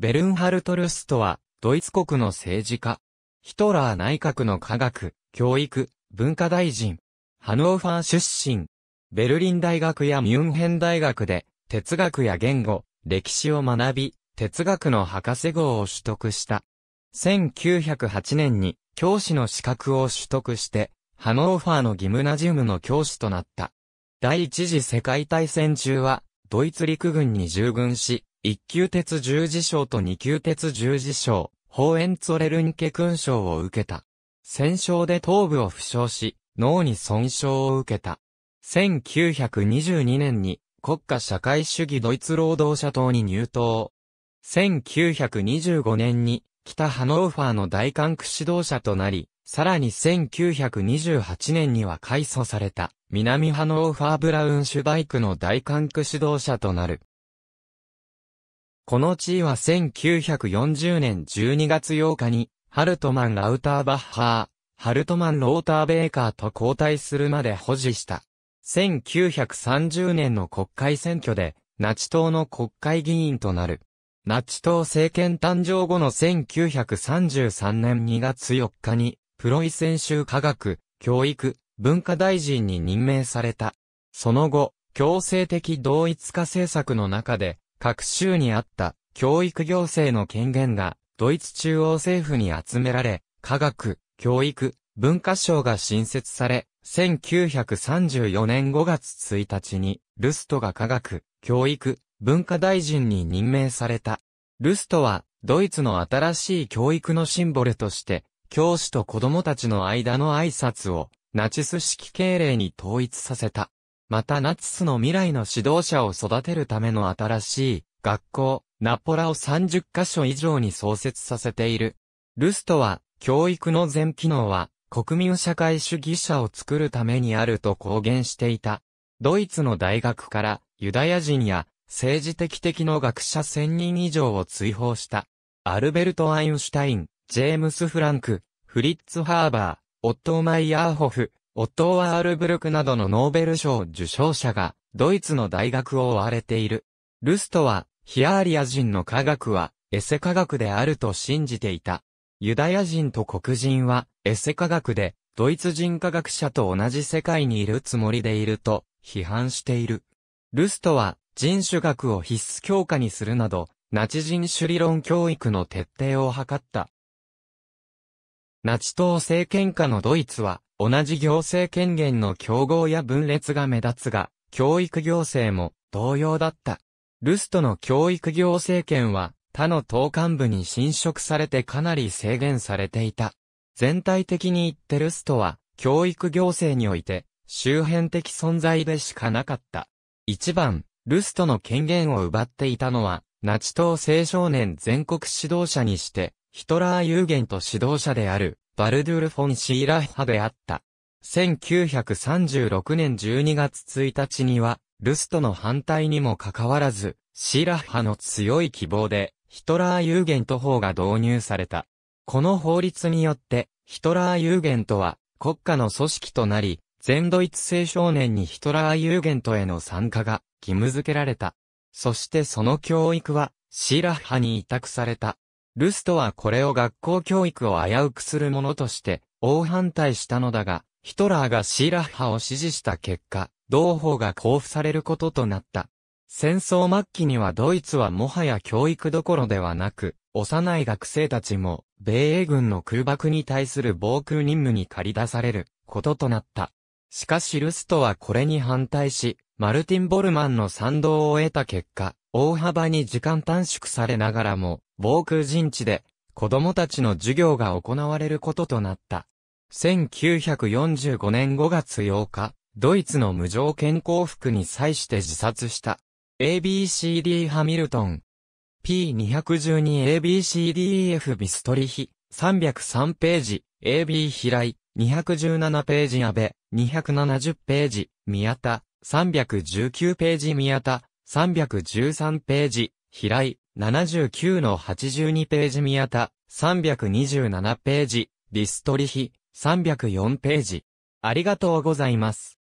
ベルンハルト・ルストは、ドイツ国の政治家。ヒトラー内閣の科学、教育、文化大臣。ハノーファー出身。ベルリン大学やミュンヘン大学で、哲学や言語、歴史を学び、哲学の博士号を取得した。1908年に教師の資格を取得して、ハノーファーのギムナジウムの教師となった。第一次世界大戦中は、ドイツ陸軍に従軍し、一級鉄十字章と二級鉄十字章、ホーエンツォレルンケ勲章を受けた。戦勝で頭部を負傷し、脳に損傷を受けた。1922年に国家社会主義ドイツ労働者党に入党。1925年に北ハノーファーの大管区指導者となり、さらに1928年には改組された南ハノーファーブラウンシュバイクの大管区指導者となる。この地位は1940年12月8日に、ハルトマン・ラウターバッハー、ハルトマン・ローター・ベーカーと交代するまで保持した。1930年の国会選挙で、ナチ党の国会議員となる。ナチ党政権誕生後の1933年2月4日に、プロイセン州科学、教育、文化大臣に任命された。その後、強制的同一化政策の中で、各州にあった教育行政の権限がドイツ中央政府に集められ、科学、教育、文化省が新設され、1934年5月1日に、ルストが科学、教育、文化大臣に任命された。ルストは、ドイツの新しい教育のシンボルとして、教師と子供たちの間の挨拶を、ナチス式敬礼に統一させた。またナチスの未来の指導者を育てるための新しい学校、ナポラを30カ所以上に創設させている。ルストは、教育の全機能は、国民社会主義者を作るためにあると公言していた。ドイツの大学から、ユダヤ人や、政治的的の学者1000人以上を追放した。アルベルト・アインシュタイン、ジェームス・フランク、フリッツ・ハーバー、オットー・マイヤーホフ、オットーア・ルブルクなどのノーベル賞受賞者が、ドイツの大学を追われている。ルストは、ヒアーリア人の科学は、エセ科学であると信じていた。ユダヤ人と黒人は、エセ科学で、ドイツ人科学者と同じ世界にいるつもりでいると、批判している。ルストは、人種学を必須強化にするなど、ナチ人種理論教育の徹底を図った。ナチ党政権下のドイツは、同じ行政権限の競合や分裂が目立つが、教育行政も同様だった。ルストの教育行政権は他の党幹部に侵食されてかなり制限されていた。全体的に言ってルストは教育行政において周辺的存在でしかなかった。一番、ルストの権限を奪っていたのは、ナチ党青少年全国指導者にして、ヒトラー有限と指導者である、バルドゥル・フォン・シーラッハであった。1936年12月1日には、ルストの反対にもかかわらず、シーラッハの強い希望で、ヒトラー・ユーゲント法が導入された。この法律によって、ヒトラー・ユーゲントは、国家の組織となり、全ドイツ青少年にヒトラー・ユーゲントへの参加が義務付けられた。そしてその教育は、シーラッハに委託された。ルストはこれを学校教育を危うくするものとして、大反対したのだが、ヒトラーがシーラッハを支持した結果、同法が交付されることとなった。戦争末期にはドイツはもはや教育どころではなく、幼い学生たちも、米英軍の空爆に対する防空任務に駆り出されることとなった。しかしルストはこれに反対し、マルティン・ボルマンの賛同を得た結果、大幅に時間短縮されながらも、防空陣地で子供たちの授業が行われることとなった。1945年5月8日、ドイツの無条件降伏に際して自殺した。ABCD ハミルトン。P212ABCDEF ビストリヒ。303ページ。AB 平井。217ページ安倍。270ページ。宮田。319ページ宮田。313ページ。平井。79の82ページ宮田、327ページ、リストリヒ、304ページ。ありがとうございます。